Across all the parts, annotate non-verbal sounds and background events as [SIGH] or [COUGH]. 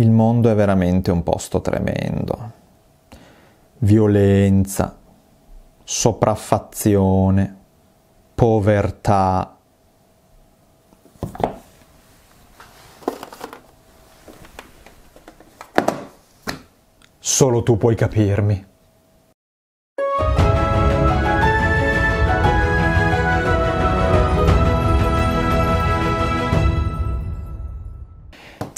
Il mondo è veramente un posto tremendo. Violenza, sopraffazione, povertà. Solo tu puoi capirmi.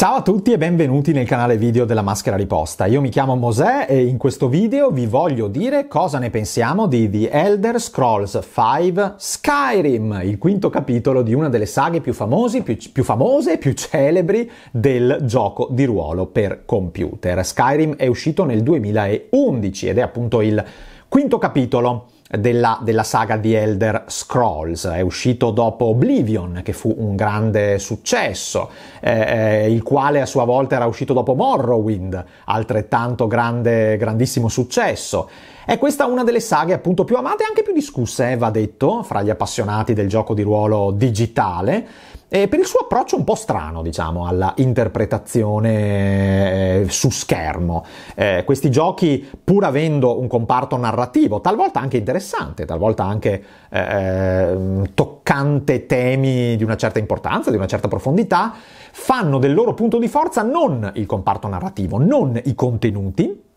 Ciao a tutti e benvenuti nel canale video della Maschera Riposta. Io mi chiamo Mosè e in questo video vi voglio dire cosa ne pensiamo di The Elder Scrolls V Skyrim, il quinto capitolo di una delle saghe più, famosi, più, più famose e più celebri del gioco di ruolo per computer. Skyrim è uscito nel 2011 ed è appunto il quinto capitolo della, della, saga di Elder Scrolls. È uscito dopo Oblivion, che fu un grande successo, eh, eh, il quale a sua volta era uscito dopo Morrowind, altrettanto grande, grandissimo successo. È questa una delle saghe appunto più amate e anche più discusse, eh, va detto, fra gli appassionati del gioco di ruolo digitale eh, per il suo approccio un po' strano, diciamo, alla interpretazione eh, su schermo. Eh, questi giochi, pur avendo un comparto narrativo, talvolta anche interessante, talvolta anche eh, ehm, toccante temi di una certa importanza, di una certa profondità, fanno del loro punto di forza non il comparto narrativo, non i contenuti,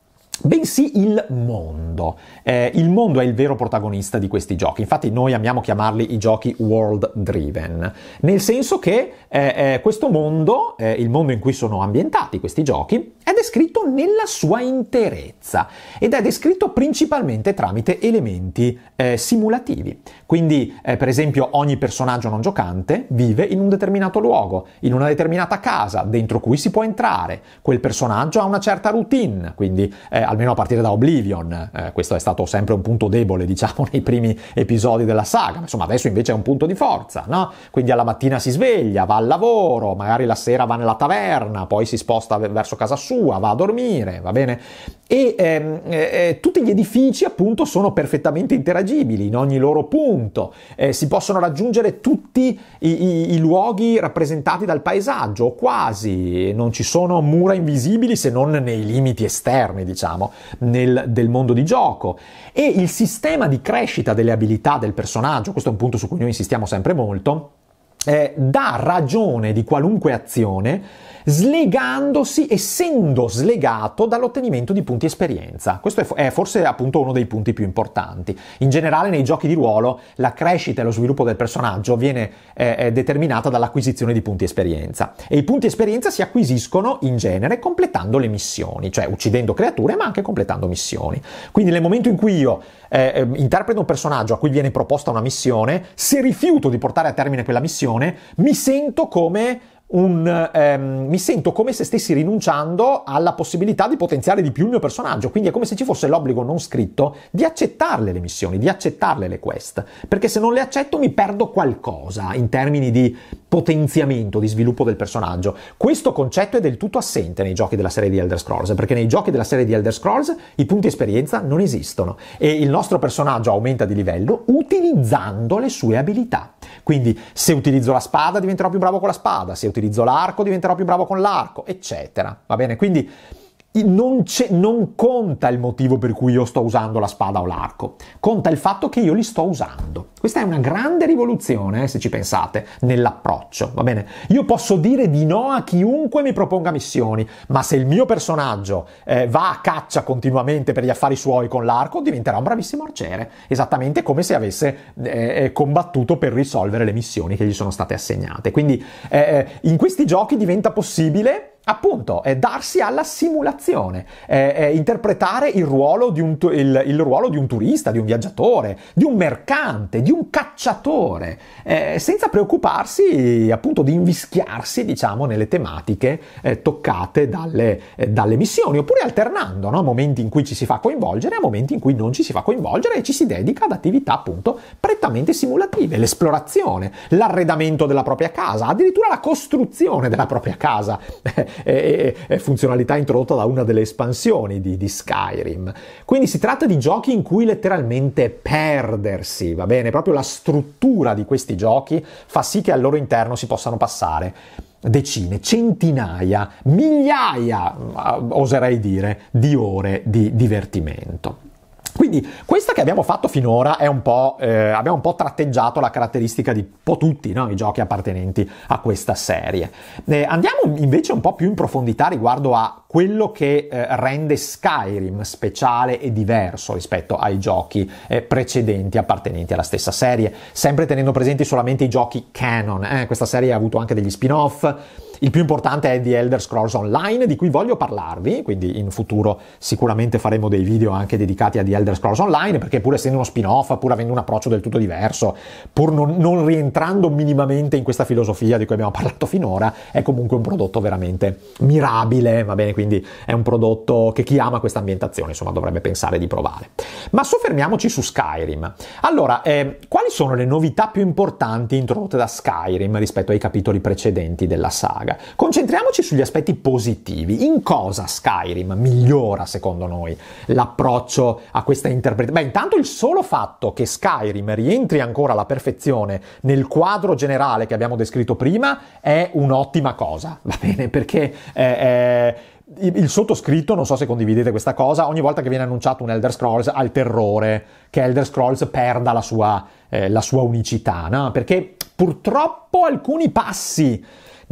bensì il mondo. Eh, il mondo è il vero protagonista di questi giochi, infatti noi amiamo chiamarli i giochi world driven, nel senso che eh, eh questo mondo, eh, il mondo in cui sono ambientati questi giochi, è descritto nella sua interezza ed è descritto principalmente tramite elementi eh, simulativi. Quindi, eh, per esempio, ogni personaggio non giocante vive in un determinato luogo, in una determinata casa dentro cui si può entrare. Quel personaggio ha una certa routine, quindi eh, almeno a partire da Oblivion, eh, questo è stato sempre un punto debole, [LAUGHS] diciamo, nei primi episodi della saga, insomma, adesso invece è un punto di forza, no? Quindi alla mattina si sveglia, va al lavoro, magari la sera va nella taverna, poi si sposta verso casa sua sua, va a dormire, va bene? E ehm, eh, tutti gli edifici appunto sono perfettamente interagibili in ogni loro punto, eh, si possono raggiungere tutti i, i, i luoghi rappresentati dal paesaggio, quasi, non ci sono mura invisibili se non nei limiti esterni, diciamo, nel, del mondo di gioco. E il sistema di crescita delle abilità del personaggio, questo è un punto su cui noi insistiamo sempre molto, eh, dà ragione di qualunque azione slegandosi, essendo slegato dall'ottenimento di punti esperienza. Questo è forse appunto uno dei punti più importanti. In generale nei giochi di ruolo la crescita e lo sviluppo del personaggio viene eh, determinata dall'acquisizione di punti esperienza e i punti esperienza si acquisiscono in genere completando le missioni, cioè uccidendo creature ma anche completando missioni. Quindi nel momento in cui io eh, eh interpreto un personaggio a cui viene proposta una missione, se rifiuto di portare a termine quella missione, mi sento come un, ehm, mi sento come se stessi rinunciando alla possibilità di potenziare di più il mio personaggio, quindi è come se ci fosse l'obbligo non scritto di accettarle le missioni, di accettarle le quest, perché se non le accetto mi perdo qualcosa in termini di potenziamento, di sviluppo del personaggio. Questo concetto è del tutto assente nei giochi della serie di Elder Scrolls, perché nei giochi della serie di Elder Scrolls i punti esperienza non esistono e il nostro personaggio aumenta di livello utilizzando le sue abilità. Quindi se utilizzo la spada diventerò più bravo con la spada, se utilizzo l'arco diventerò più bravo con l'arco, eccetera. Va bene? Quindi non, non conta il motivo per cui io sto usando la spada o l'arco, conta il fatto che io li sto usando. Questa è una grande rivoluzione, eh, se ci pensate, nell'approccio, va bene? Io posso dire di no a chiunque mi proponga missioni, ma se il mio personaggio eh, va a caccia continuamente per gli affari suoi con l'arco, diventerà un bravissimo arciere, esattamente come se avesse eh, eh combattuto per risolvere le missioni che gli sono state assegnate. Quindi eh, in questi giochi diventa possibile Appunto, è darsi alla simulazione, è, è interpretare il ruolo, tu- il, il ruolo, di un turista, di un viaggiatore, di un mercante, di un cacciatore, eh, senza preoccuparsi appunto di invischiarsi, diciamo, nelle tematiche eh, toccate dalle, eh, dalle, missioni, oppure alternando no? momenti in cui ci si fa coinvolgere a momenti in cui non ci si fa coinvolgere e ci si dedica ad attività appunto prettamente simulative, l'esplorazione, l'arredamento della propria casa, addirittura la costruzione della propria casa. [LAUGHS] e, eh, funzionalità introdotta da una delle espansioni di, di, Skyrim. Quindi si tratta di giochi in cui letteralmente perdersi, va bene? Proprio la struttura di questi giochi fa sì che al loro interno si possano passare decine, centinaia, migliaia, mm, oserei dire, di ore di divertimento. Quindi questa che abbiamo fatto finora è un po', eh, abbiamo un po' tratteggiato la caratteristica di po' tutti no? i giochi appartenenti a questa serie. Eh, andiamo invece un po' più in profondità riguardo a quello che eh, rende Skyrim speciale e diverso rispetto ai giochi eh, precedenti appartenenti alla stessa serie, sempre tenendo presenti solamente i giochi canon. Eh. questa serie ha avuto anche degli spin-off il più importante è The Elder Scrolls Online, di cui voglio parlarvi, quindi in futuro sicuramente faremo dei video anche dedicati a The Elder Scrolls Online, perché pur essendo uno spin-off, pur avendo un approccio del tutto diverso, pur non, non rientrando minimamente in questa filosofia di cui abbiamo parlato finora, è comunque un prodotto veramente mirabile, va bene? Quindi è un prodotto che chi ama questa ambientazione, insomma, dovrebbe pensare di provare. Ma soffermiamoci su Skyrim. Allora, eh, quali sono le novità più importanti introdotte da Skyrim rispetto ai capitoli precedenti della saga? lunga. Concentriamoci sugli aspetti positivi. In cosa Skyrim migliora, secondo noi, l'approccio a questa interpretazione? Beh, intanto il solo fatto che Skyrim rientri ancora alla perfezione nel quadro generale che abbiamo descritto prima è un'ottima cosa, va bene? Perché... Eh, eh, il sottoscritto, non so se condividete questa cosa, ogni volta che viene annunciato un Elder Scrolls ha il terrore che Elder Scrolls perda la sua, eh, la sua unicità, no? perché purtroppo alcuni passi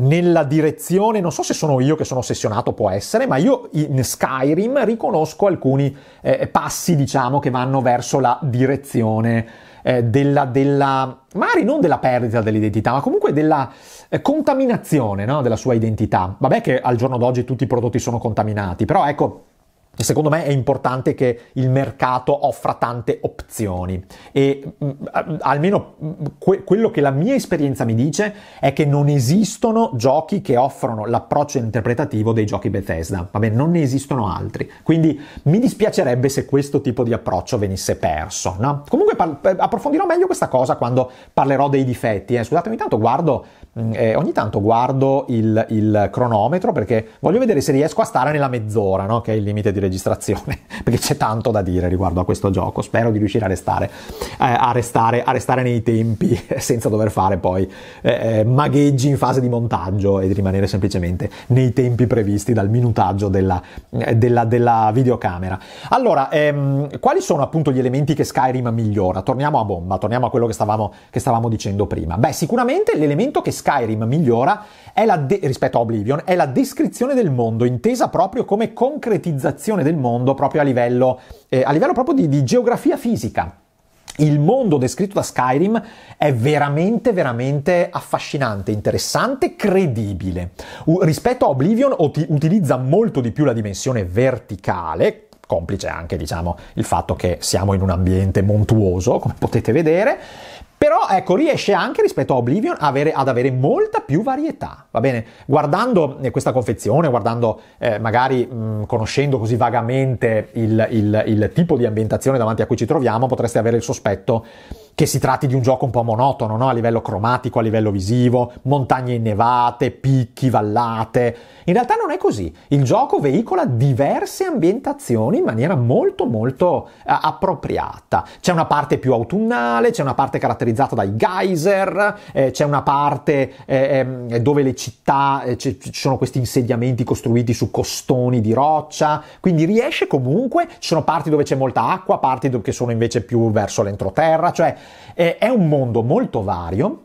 nella direzione, non so se sono io che sono ossessionato, può essere, ma io in Skyrim riconosco alcuni eh, passi, diciamo, che vanno verso la direzione eh, della, della, magari non della perdita dell'identità, ma comunque della eh, contaminazione no? della sua identità. Vabbè che al giorno d'oggi tutti i prodotti sono contaminati, però ecco e secondo me è importante che il mercato offra tante opzioni e mh, mm, almeno mh, mm, que- quello che la mia esperienza mi dice è che non esistono giochi che offrono l'approccio interpretativo dei giochi Bethesda, vabbè non ne esistono altri, quindi mi dispiacerebbe se questo tipo di approccio venisse perso. No? Comunque par- approfondirò meglio questa cosa quando parlerò dei difetti, eh. scusatemi tanto guardo Mm. eh, ogni tanto guardo il, il, cronometro perché voglio vedere se riesco a stare nella mezz'ora, no? che è il limite di registrazione, [LAUGHS] perché c'è tanto da dire riguardo a questo gioco. Spero di riuscire a restare, eh, a restare, a restare nei tempi [LAUGHS] senza dover fare poi eh, eh, magheggi in fase di montaggio e di rimanere semplicemente nei tempi previsti dal minutaggio della, eh, della, della videocamera. Allora, ehm, quali sono appunto gli elementi che Skyrim migliora? Torniamo a bomba, torniamo a quello che stavamo, che stavamo dicendo prima. Beh, sicuramente l'elemento che Skyrim migliora de- rispetto a Oblivion è la descrizione del mondo, intesa proprio come concretizzazione del mondo proprio a livello, eh, a livello proprio di, di geografia fisica. Il mondo descritto da Skyrim è veramente, veramente affascinante, interessante, credibile. U- rispetto a Oblivion ot- utilizza molto di più la dimensione verticale, complice anche diciamo, il fatto che siamo in un ambiente montuoso, come potete vedere, però ecco, riesce anche rispetto a Oblivion avere, ad avere molta più varietà, va bene? Guardando eh, questa confezione, guardando eh, magari mh, conoscendo così vagamente il, il, il tipo di ambientazione davanti a cui ci troviamo, potreste avere il sospetto che si tratti di un gioco un po' monotono, no? a livello cromatico, a livello visivo, montagne innevate, picchi, vallate. In realtà non è così. Il gioco veicola diverse ambientazioni in maniera molto molto eh, appropriata. C'è una parte più autunnale, c'è una parte caratterizzata dai geyser, eh, c'è una parte eh, ehm, dove le città, eh, ci sono questi insediamenti costruiti su costoni di roccia, quindi riesce comunque, ci sono parti dove c'è molta acqua, parti che sono invece più verso l'entroterra, cioè eh, è un mondo molto vario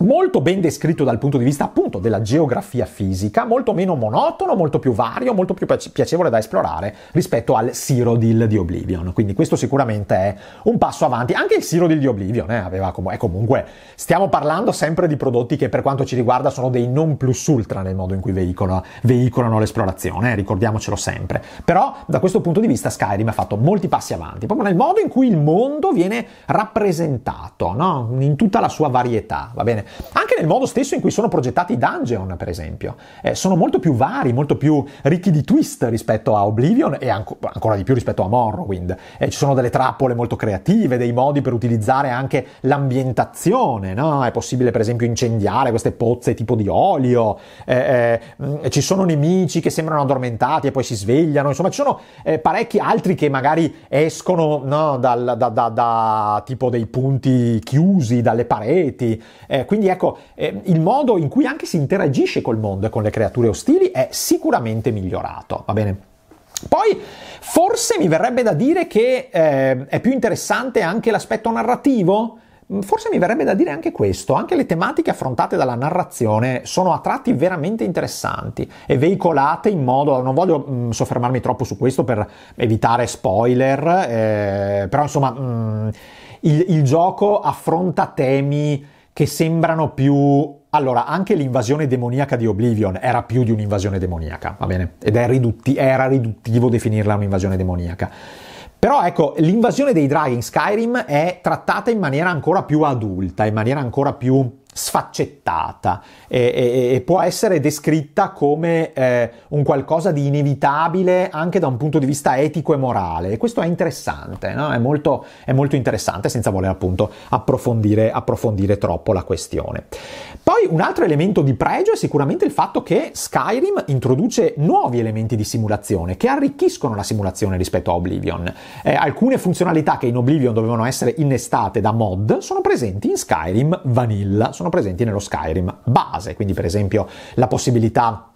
molto ben descritto dal punto di vista appunto della geografia fisica, molto meno monotono, molto più vario, molto più piacevole da esplorare rispetto al Cyrodiil di Oblivion. Quindi questo sicuramente è un passo avanti. Anche il Cyrodiil di Oblivion eh, aveva com- comunque stiamo parlando sempre di prodotti che per quanto ci riguarda sono dei non plus ultra nel modo in cui veicola, veicolano l'esplorazione, eh, ricordiamocelo sempre. Però da questo punto di vista Skyrim ha fatto molti passi avanti, proprio nel modo in cui il mondo viene rappresentato, no? in tutta la sua varietà, va bene? anche nel modo stesso in cui sono progettati i dungeon, per esempio. Eh, sono molto più vari, molto più ricchi di twist rispetto a Oblivion e anco, ancora di più rispetto a Morrowind. Eh, ci sono delle trappole molto creative, dei modi per utilizzare anche l'ambientazione, no? È possibile, per esempio, incendiare queste pozze tipo di olio, eh, eh mm, ci sono nemici che sembrano addormentati e poi si svegliano, insomma, ci sono eh, parecchi altri che magari escono no, dal, da, da, da, tipo dei punti chiusi, dalle pareti. Eh, quindi ecco, eh, il modo in cui anche si interagisce col mondo e con le creature ostili è sicuramente migliorato, va bene? Poi forse mi verrebbe da dire che eh, è più interessante anche l'aspetto narrativo, mm, Forse mi verrebbe da dire anche questo, anche le tematiche affrontate dalla narrazione sono a tratti veramente interessanti e veicolate in modo, non voglio mh, mm, soffermarmi troppo su questo per evitare spoiler, eh, però insomma mh, mm, il, il, gioco affronta temi che sembrano più... Allora, anche l'invasione demoniaca di Oblivion era più di un'invasione demoniaca, va bene? Ed ridutti... era riduttivo definirla un'invasione demoniaca. Però ecco, l'invasione dei draghi in Skyrim è trattata in maniera ancora più adulta, in maniera ancora più sfaccettata e, e, e può essere descritta come eh, un qualcosa di inevitabile anche da un punto di vista etico e morale. E questo è interessante, no? è, molto, è, molto, interessante senza voler appunto approfondire, approfondire troppo la questione. Poi un altro elemento di pregio è sicuramente il fatto che Skyrim introduce nuovi elementi di simulazione che arricchiscono la simulazione rispetto a Oblivion. Eh, alcune funzionalità che in Oblivion dovevano essere innestate da mod sono presenti in Skyrim Vanilla, sono presenti nello Skyrim base, quindi per esempio la possibilità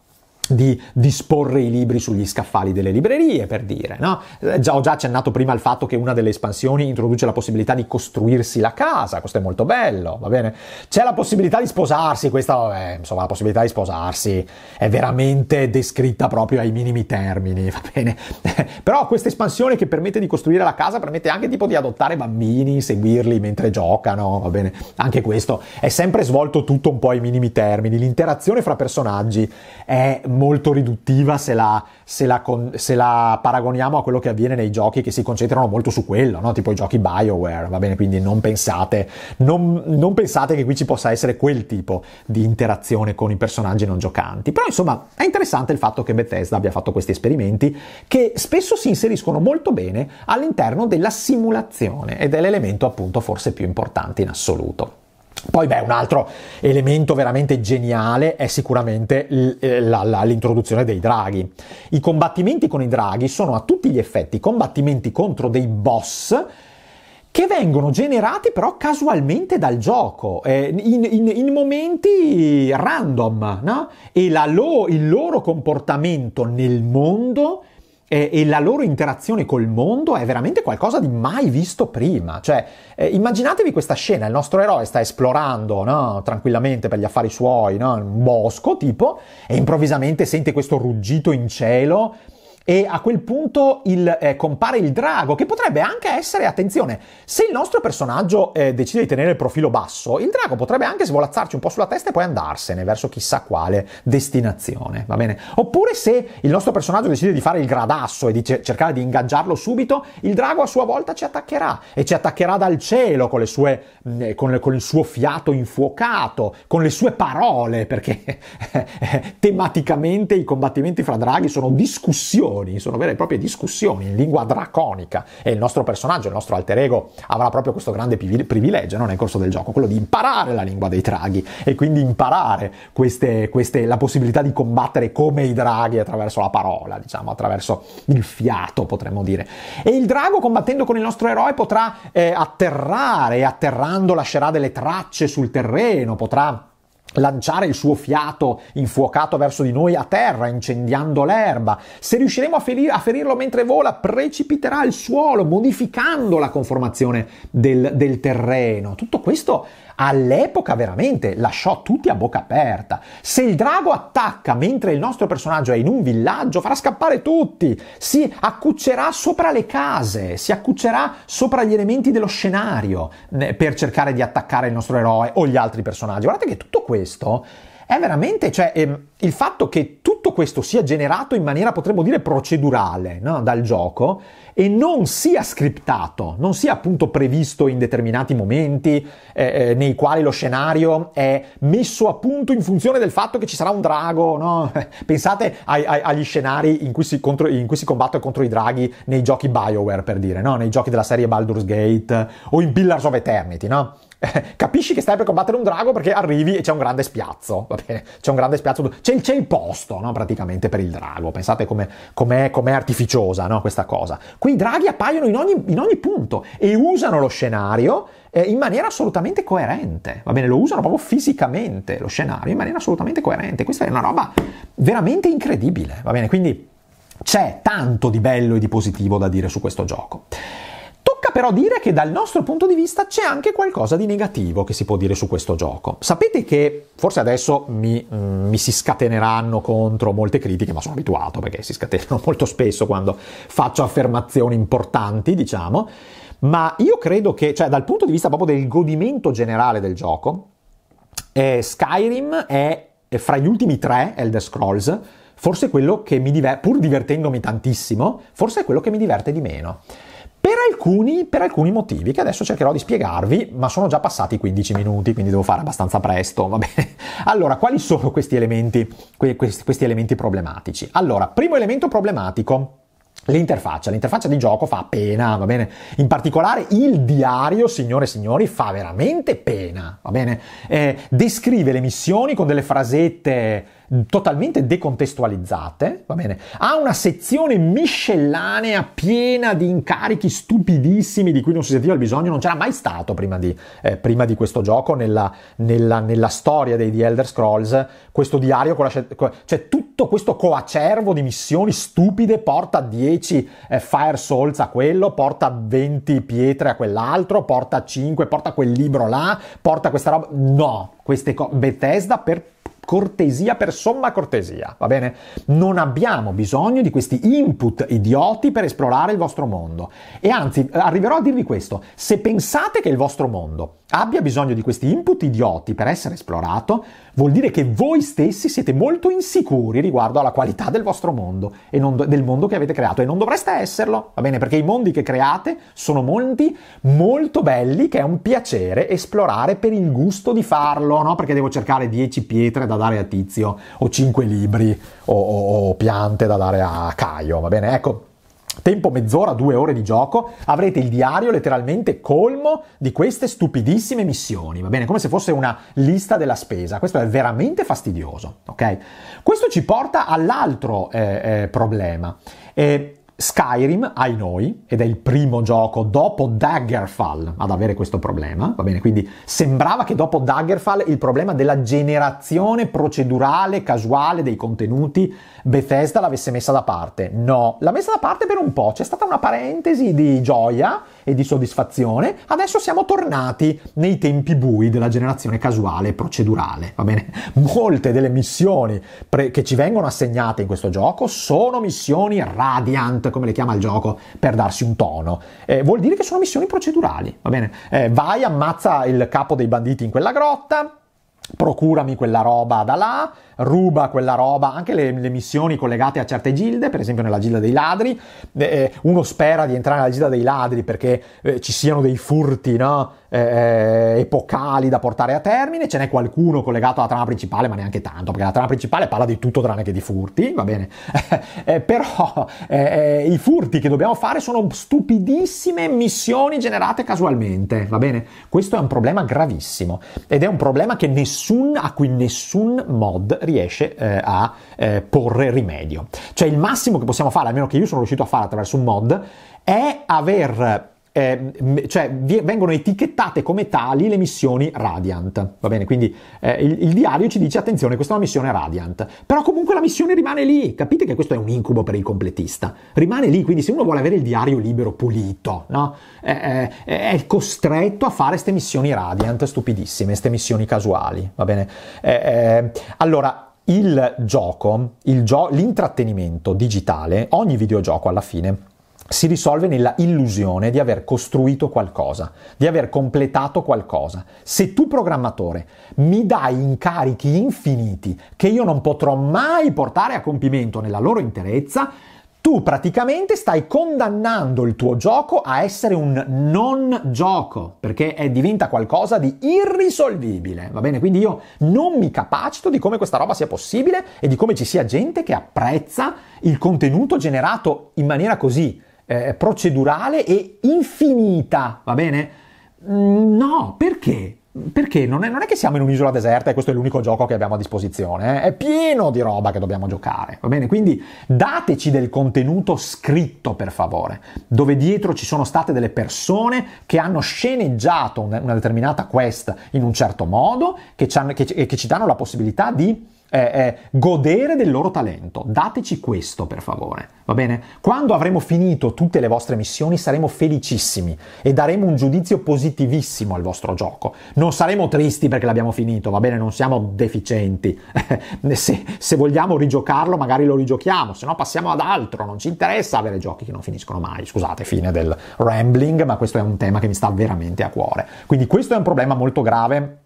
di disporre i libri sugli scaffali delle librerie, per dire, no? Eh, già, ho già accennato prima al fatto che una delle espansioni introduce la possibilità di costruirsi la casa, questo è molto bello, va bene? C'è la possibilità di sposarsi, questa, vabbè, eh, insomma, la possibilità di sposarsi è veramente descritta proprio ai minimi termini, va bene? [LAUGHS] Però questa espansione che permette di costruire la casa permette anche tipo di adottare bambini, seguirli mentre giocano, va bene? Anche questo è sempre svolto tutto un po' ai minimi termini, l'interazione fra personaggi è molto riduttiva se la, se, la, se la, paragoniamo a quello che avviene nei giochi che si concentrano molto su quello, no? tipo i giochi Bioware, va bene? Quindi non pensate, non, non pensate che qui ci possa essere quel tipo di interazione con i personaggi non giocanti. Però insomma è interessante il fatto che Bethesda abbia fatto questi esperimenti che spesso si inseriscono molto bene all'interno della simulazione ed è l'elemento appunto forse più importante in assoluto. Poi beh, un altro elemento veramente geniale è sicuramente eh, l'introduzione dei draghi. I combattimenti con i draghi sono a tutti gli effetti combattimenti contro dei boss che vengono generati però casualmente dal gioco, eh, in, in, in, momenti random, no? E lo, il loro comportamento nel mondo è eh, e la loro interazione col mondo è veramente qualcosa di mai visto prima. Cioè, eh, immaginatevi questa scena, il nostro eroe sta esplorando no, tranquillamente per gli affari suoi, no, un bosco tipo, e improvvisamente sente questo ruggito in cielo e a quel punto il, eh, compare il drago, che potrebbe anche essere, attenzione, se il nostro personaggio eh, decide di tenere il profilo basso, il drago potrebbe anche svolazzarci un po' sulla testa e poi andarsene verso chissà quale destinazione, va bene? Oppure se il nostro personaggio decide di fare il gradasso e di ce- cercare di ingaggiarlo subito, il drago a sua volta ci attaccherà e ci attaccherà dal cielo con, sue, mm, eh, con, le, con il suo fiato infuocato, con le sue parole, perché [LAUGHS] eh, tematicamente i combattimenti fra draghi sono discussioni discussioni, sono vere e proprie discussioni in lingua draconica e il nostro personaggio, il nostro alter ego avrà proprio questo grande privilegio no, nel corso del gioco, quello di imparare la lingua dei draghi e quindi imparare queste, queste, la possibilità di combattere come i draghi attraverso la parola, diciamo, attraverso il fiato potremmo dire. E il drago combattendo con il nostro eroe potrà eh, atterrare e atterrando lascerà delle tracce sul terreno, potrà lanciare il suo fiato infuocato verso di noi a terra, incendiando l'erba. Se riusciremo a, ferir- a ferirlo mentre vola, precipiterà il suolo, modificando la conformazione del, del terreno. Tutto questo All'epoca veramente lasciò tutti a bocca aperta. Se il drago attacca mentre il nostro personaggio è in un villaggio, farà scappare tutti, si accuccerà sopra le case, si accuccerà sopra gli elementi dello scenario per cercare di attaccare il nostro eroe o gli altri personaggi. Guardate che tutto questo è veramente, cioè, ehm, il fatto che tutto questo sia generato in maniera, potremmo dire, procedurale no? dal gioco e non sia scriptato, non sia appunto previsto in determinati momenti eh, eh, nei quali lo scenario è messo a punto in funzione del fatto che ci sarà un drago, no? [LAUGHS] Pensate ai, ai, agli scenari in cui, si contro, in cui si combatte contro i draghi nei giochi Bioware, per dire, no? Nei giochi della serie Baldur's Gate o in Pillars of Eternity, no? [LAUGHS] capisci che stai per combattere un drago perché arrivi e c'è un grande spiazzo, va bene? C'è un grande spiazzo, c'è, c'è il posto, no? Praticamente per il drago. Pensate come, com'è, com'è artificiosa, no? Questa cosa. Qui i draghi appaiono in ogni, in ogni punto e usano lo scenario eh, in maniera assolutamente coerente, va bene? Lo usano proprio fisicamente lo scenario in maniera assolutamente coerente. Questa è una roba veramente incredibile, va bene? Quindi c'è tanto di bello e di positivo da dire su questo gioco. Tocca però dire che dal nostro punto di vista c'è anche qualcosa di negativo che si può dire su questo gioco. Sapete che forse adesso mi, mm, mi si scateneranno contro molte critiche, ma sono abituato perché si scatenano [LAUGHS] molto spesso quando faccio affermazioni importanti, diciamo, ma io credo che, cioè dal punto di vista proprio del godimento generale del gioco, eh, Skyrim è fra gli ultimi tre Elder Scrolls, forse quello che mi diverte, pur divertendomi tantissimo, forse è quello che mi diverte di meno per alcuni, per alcuni, motivi che adesso cercherò di spiegarvi, ma sono già passati 15 minuti, quindi devo fare abbastanza presto, va bene? [LAUGHS] Allora, quali sono questi elementi, questi elementi problematici? Allora, primo elemento problematico. L'interfaccia, l'interfaccia di gioco fa pena, va bene? In particolare il diario, signore e signori, fa veramente pena, va bene? Eh, descrive le missioni con delle frasette totalmente decontestualizzate, va bene? Ha una sezione miscellanea piena di incarichi stupidissimi di cui non si sentiva il bisogno, non c'era mai stato prima di, eh, prima di questo gioco nella, nella, nella storia dei The Elder Scrolls, questo diario con la... Con, cioè tutto questo coacervo di missioni stupide porta 10 eh, Fire Souls a quello, porta 20 pietre a quell'altro, porta 5, porta quel libro là, porta questa roba... No, queste cose... Bethesda per cortesia per somma cortesia, va bene? Non abbiamo bisogno di questi input idioti per esplorare il vostro mondo. E anzi, arriverò a dirvi questo, se pensate che il vostro mondo abbia bisogno di questi input idioti per essere esplorato, vuol dire che voi stessi siete molto insicuri riguardo alla qualità del vostro mondo e non, del mondo che avete creato e non dovreste esserlo, va bene? Perché i mondi che create sono mondi molto belli che è un piacere esplorare per il gusto di farlo, no? Perché devo cercare 10 pietre da dare a Tizio o cinque libri o, o, o piante da dare a Caio, va bene? Ecco, Tempo mezz'ora, due ore di gioco, avrete il diario letteralmente colmo di queste stupidissime missioni, va bene? Come se fosse una lista della spesa. Questo è veramente fastidioso, ok? Questo ci porta all'altro eh, eh, problema. Eh, Skyrim, ai noi, ed è il primo gioco dopo Daggerfall ad avere questo problema, va bene? Quindi sembrava che dopo Daggerfall il problema della generazione procedurale, casuale dei contenuti, Bethesda l'avesse messa da parte. No, l'ha messa da parte per un po', c'è stata una parentesi di gioia, e di soddisfazione, adesso siamo tornati nei tempi bui della generazione casuale e procedurale, va bene? [LAUGHS] Molte delle missioni pre- che ci vengono assegnate in questo gioco sono missioni radiant, come le chiama il gioco, per darsi un tono. Eh, vuol dire che sono missioni procedurali, va bene? Eh, vai, ammazza il capo dei banditi in quella grotta, procurami quella roba da là, ruba quella roba, anche le, le missioni collegate a certe gilde, per esempio nella gilda dei ladri, eh, eh uno spera di entrare nella gilda dei ladri perché eh, ci siano dei furti no? Eh, eh, epocali da portare a termine, ce n'è qualcuno collegato alla trama principale, ma neanche tanto, perché la trama principale parla di tutto tranne che di furti, va bene, [LAUGHS] eh, però i furti che dobbiamo fare sono stupidissime missioni generate casualmente, va bene? Questo è un problema gravissimo ed è un problema che nessun, a cui nessun mod riesce eh, a eh, porre rimedio. Cioè il massimo che possiamo fare, almeno che io sono riuscito a fare attraverso un mod, è aver eh, cioè vengono etichettate come tali le missioni Radiant. Va bene, quindi eh, il, il, diario ci dice attenzione, questa è una missione Radiant, però comunque la missione rimane lì. Capite che questo è un incubo per il completista. Rimane lì, quindi se uno vuole avere il diario libero, pulito, no? eh, eh è costretto a fare queste missioni Radiant stupidissime, queste missioni casuali. Va bene? Eh, eh, allora, il gioco, il gio- l'intrattenimento digitale, ogni videogioco alla fine si risolve nella illusione di aver costruito qualcosa, di aver completato qualcosa. Se tu programmatore mi dai incarichi infiniti che io non potrò mai portare a compimento nella loro interezza, tu praticamente stai condannando il tuo gioco a essere un non gioco, perché è, diventa qualcosa di irrisolvibile, va bene? Quindi io non mi capacito di come questa roba sia possibile e di come ci sia gente che apprezza il contenuto generato in maniera così eh, procedurale e infinita, va bene? Mm, no, perché? Perché non è, non è, che siamo in un'isola deserta e questo è l'unico gioco che abbiamo a disposizione, eh? è pieno di roba che dobbiamo giocare, va bene? Quindi dateci del contenuto scritto per favore, dove dietro ci sono state delle persone che hanno sceneggiato una determinata quest in un certo modo che ci hanno, che, che ci danno la possibilità di eh, godere del loro talento. Dateci questo per favore, va bene? Quando avremo finito tutte le vostre missioni saremo felicissimi e daremo un giudizio positivissimo al vostro gioco. Non saremo tristi perché l'abbiamo finito, va bene? Non siamo deficienti. [LAUGHS] se, se vogliamo rigiocarlo magari lo rigiochiamo, se no passiamo ad altro, non ci interessa avere giochi che non finiscono mai. Scusate, fine del rambling, ma questo è un tema che mi sta veramente a cuore. Quindi questo è un problema molto grave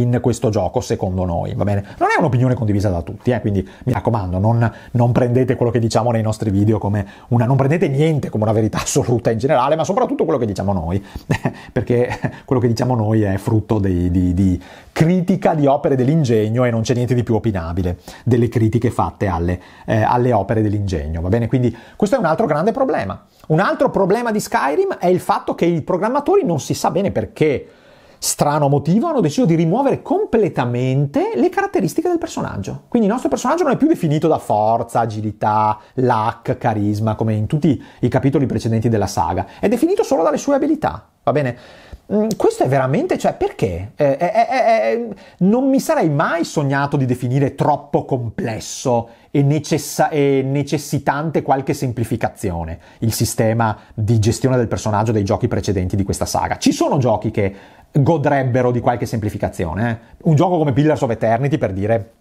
in questo gioco, secondo noi, va bene? Non è un'opinione condivisa da tutti, eh? quindi mi raccomando, non, non, prendete quello che diciamo nei nostri video come una, non prendete niente come una verità assoluta in generale, ma soprattutto quello che diciamo noi, [LAUGHS] perché quello che diciamo noi è frutto di, di, di critica di opere dell'ingegno e non c'è niente di più opinabile delle critiche fatte alle, eh, alle opere dell'ingegno, va bene? Quindi questo è un altro grande problema. Un altro problema di Skyrim è il fatto che i programmatori non si sa bene perché strano motivo hanno deciso di rimuovere completamente le caratteristiche del personaggio. Quindi il nostro personaggio non è più definito da forza, agilità, luck, carisma, come in tutti i capitoli precedenti della saga, è definito solo dalle sue abilità. Va bene? Mm, questo è veramente, cioè, perché? Eh eh, eh, eh, eh, non mi sarei mai sognato di definire troppo complesso e, necessa- e, necessitante qualche semplificazione il sistema di gestione del personaggio dei giochi precedenti di questa saga. Ci sono giochi che godrebbero di qualche semplificazione. Eh. Un gioco come Pillars of Eternity, per dire,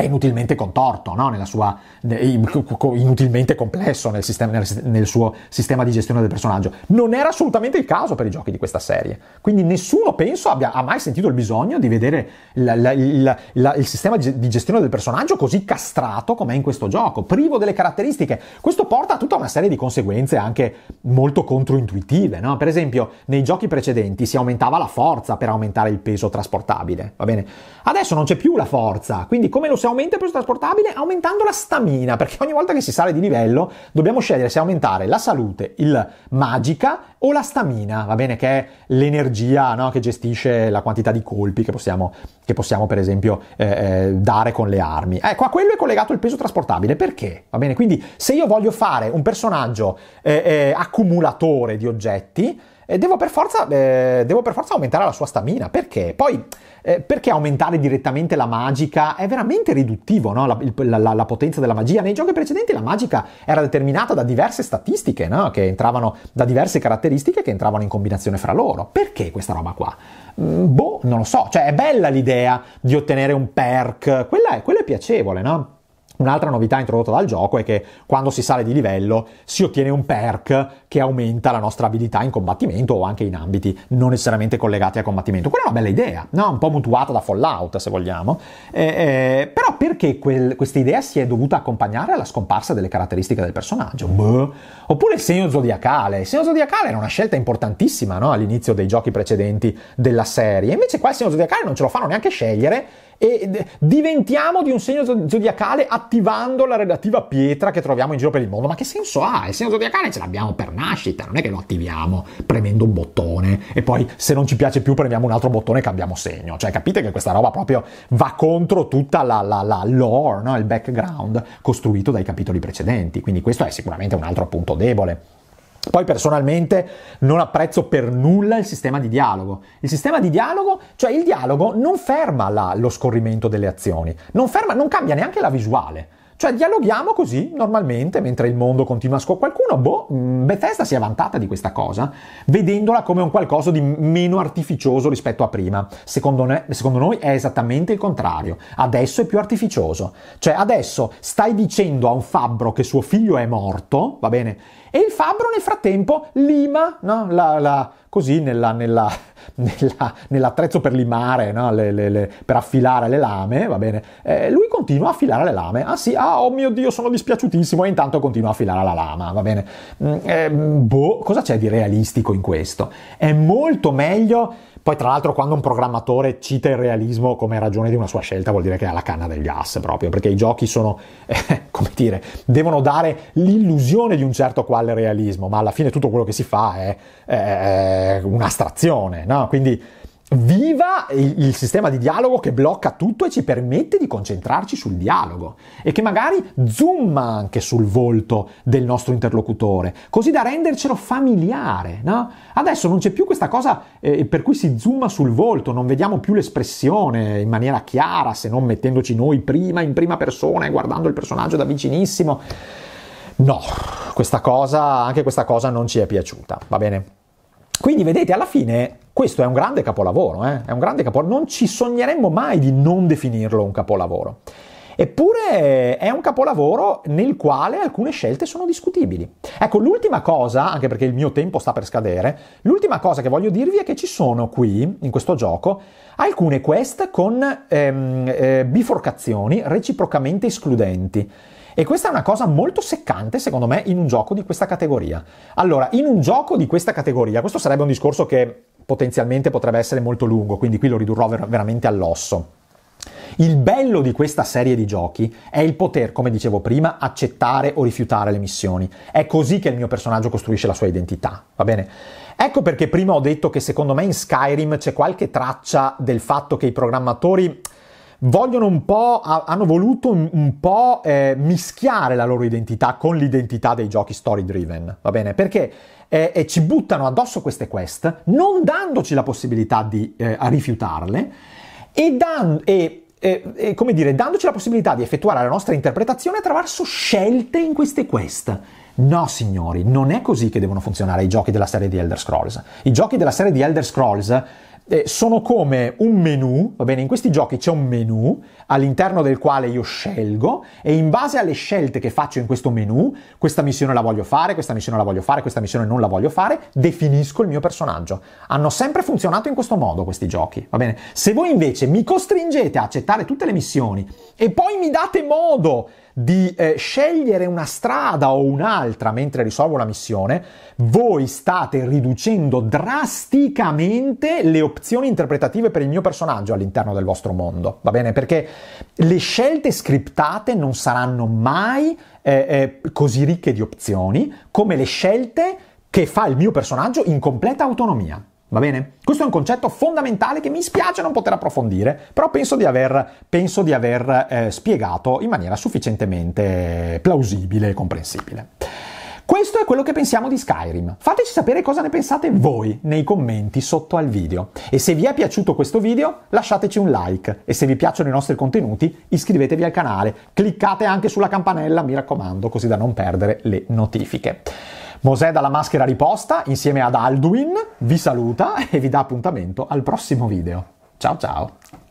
è inutilmente contorto, no? sua, inutilmente complesso nel, sistema, nel, nel, suo sistema di gestione del personaggio. Non era assolutamente il caso per i giochi di questa serie. Quindi nessuno, penso, abbia ha mai sentito il bisogno di vedere la, la, la, il sistema di gestione del personaggio così castrato com'è in questo gioco, privo delle caratteristiche. Questo porta a tutta una serie di conseguenze anche molto controintuitive, no? Per esempio, nei giochi precedenti si aumentava la forza per aumentare il peso trasportabile, va bene? Adesso non c'è più la forza, quindi come lo si si aumenta il peso trasportabile aumentando la stamina, perché ogni volta che si sale di livello dobbiamo scegliere se aumentare la salute, il magica o la stamina, va bene, che è l'energia no? che gestisce la quantità di colpi che possiamo, che possiamo per esempio eh, eh dare con le armi. Ecco, a quello è collegato il peso trasportabile, perché? Va bene, quindi se io voglio fare un personaggio eh, eh, accumulatore di oggetti, devo, per forza, eh, devo, per forza, aumentare la sua stamina. Perché? Poi, eh, perché aumentare direttamente la magica? È veramente riduttivo no? la, la, la, la, potenza della magia. Nei giochi precedenti la magica era determinata da diverse statistiche, no? che entravano da diverse caratteristiche che entravano in combinazione fra loro. Perché questa roba qua? Mm, boh, non lo so. Cioè, è bella l'idea di ottenere un perk. Quella è, quella è piacevole, no? Un'altra novità introdotta dal gioco è che quando si sale di livello si ottiene un perk che aumenta la nostra abilità in combattimento o anche in ambiti non necessariamente collegati a combattimento. Quella è una bella idea, no? un po' mutuata da Fallout se vogliamo, eh, eh, però perché quel, questa idea si è dovuta accompagnare alla scomparsa delle caratteristiche del personaggio? Boh. Oppure il segno zodiacale, il segno zodiacale era una scelta importantissima no? all'inizio dei giochi precedenti della serie, invece qua il segno zodiacale non ce lo fanno neanche scegliere e diventiamo di un segno zodiacale attivando la relativa pietra che troviamo in giro per il mondo. Ma che senso ha? Il segno zodiacale ce l'abbiamo per nascita, non è che lo attiviamo premendo un bottone e poi se non ci piace più premiamo un altro bottone e cambiamo segno. Cioè capite che questa roba proprio va contro tutta la, la, la lore, no? il background costruito dai capitoli precedenti. Quindi questo è sicuramente un altro punto debole. Poi personalmente non apprezzo per nulla il sistema di dialogo. Il sistema di dialogo, cioè il dialogo non ferma la, lo scorrimento delle azioni, non, ferma, non cambia neanche la visuale. Cioè dialoghiamo così normalmente mentre il mondo continua a scoprire qualcuno, boh, mm, Bethesda si è vantata di questa cosa, vedendola come un qualcosa di meno artificioso rispetto a prima. Secondo, ne, secondo noi è esattamente il contrario, adesso è più artificioso. Cioè adesso stai dicendo a un fabbro che suo figlio è morto, va bene? E il fabbro nel frattempo lima, no? la, la, così nella, nella, [LAUGHS] nella, nell'attrezzo per limare, no? le, le, le, per affilare le lame, va bene. Eh, lui continua a affilare le lame. Ah sì, ah oh mio Dio, sono dispiaciutissimo. E intanto continua a affilare la lama, va bene. Mm, eh, boh, cosa c'è di realistico in questo? È molto meglio poi tra l'altro quando un programmatore cita il realismo come ragione di una sua scelta vuol dire che ha la canna del gas proprio, perché i giochi sono, [LAUGHS] eh, come dire, devono dare l'illusione di un certo quale realismo, ma alla fine tutto quello che si fa è, è un'astrazione, no? Quindi viva il sistema di dialogo che blocca tutto e ci permette di concentrarci sul dialogo e che magari zoom anche sul volto del nostro interlocutore, così da rendercelo familiare. No? Adesso non c'è più questa cosa eh, per cui si zooma sul volto, non vediamo più l'espressione in maniera chiara se non mettendoci noi prima in prima persona e guardando il personaggio da vicinissimo. No, questa cosa, anche questa cosa non ci è piaciuta, va bene? Quindi vedete alla fine questo è un grande capolavoro, eh? è un grande capolavoro, non ci sogneremmo mai di non definirlo un capolavoro. Eppure è un capolavoro nel quale alcune scelte sono discutibili. Ecco, l'ultima cosa, anche perché il mio tempo sta per scadere, l'ultima cosa che voglio dirvi è che ci sono qui, in questo gioco, alcune quest con ehm, eh, biforcazioni reciprocamente escludenti. E questa è una cosa molto seccante, secondo me, in un gioco di questa categoria. Allora, in un gioco di questa categoria, questo sarebbe un discorso che potenzialmente potrebbe essere molto lungo, quindi qui lo ridurrò ver- veramente all'osso. Il bello di questa serie di giochi è il poter, come dicevo prima, accettare o rifiutare le missioni. È così che il mio personaggio costruisce la sua identità, va bene? Ecco perché prima ho detto che secondo me in Skyrim c'è qualche traccia del fatto che i programmatori vogliono un po', hanno voluto un, po' eh, mischiare la loro identità con l'identità dei giochi story driven, va bene? Perché eh, e ci buttano addosso queste quest, non dandoci la possibilità di eh, rifiutarle e, dan- e e, e, come dire, dandoci la possibilità di effettuare la nostra interpretazione attraverso scelte in queste quest. No, signori, non è così che devono funzionare i giochi della serie di Elder Scrolls. I giochi della serie di Elder Scrolls eh, sono come un menu, va bene, in questi giochi c'è un menu all'interno del quale io scelgo e in base alle scelte che faccio in questo menu, questa missione la voglio fare, questa missione la voglio fare, questa missione non la voglio fare, definisco il mio personaggio. Hanno sempre funzionato in questo modo questi giochi, va bene? Se voi invece mi costringete a accettare tutte le missioni e poi mi date modo di eh, scegliere una strada o un'altra mentre risolvo la missione, voi state riducendo drasticamente le opzioni interpretative per il mio personaggio all'interno del vostro mondo, va bene? Perché le scelte scriptate non saranno mai eh, eh, così ricche di opzioni come le scelte che fa il mio personaggio in completa autonomia. Va bene? Questo è un concetto fondamentale che mi spiace non poter approfondire, però penso di aver, penso di aver eh, spiegato in maniera sufficientemente plausibile e comprensibile. Questo è quello che pensiamo di Skyrim. Fateci sapere cosa ne pensate voi nei commenti sotto al video. E se vi è piaciuto questo video, lasciateci un like. E se vi piacciono i nostri contenuti, iscrivetevi al canale. Cliccate anche sulla campanella, mi raccomando, così da non perdere le notifiche. Mosè dalla maschera riposta insieme ad Alduin vi saluta e vi dà appuntamento al prossimo video. Ciao ciao!